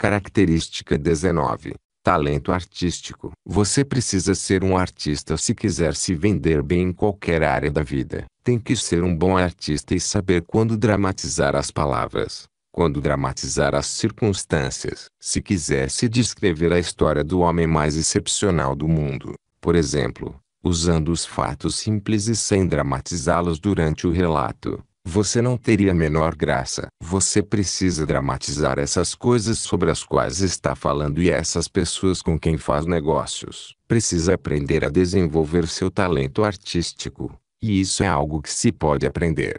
Característica 19. Talento artístico. Você precisa ser um artista se quiser se vender bem em qualquer área da vida. Tem que ser um bom artista e saber quando dramatizar as palavras, quando dramatizar as circunstâncias. Se quiser se descrever a história do homem mais excepcional do mundo, por exemplo, usando os fatos simples e sem dramatizá-los durante o relato, você não teria a menor graça. Você precisa dramatizar essas coisas sobre as quais está falando e essas pessoas com quem faz negócios. Precisa aprender a desenvolver seu talento artístico. E isso é algo que se pode aprender.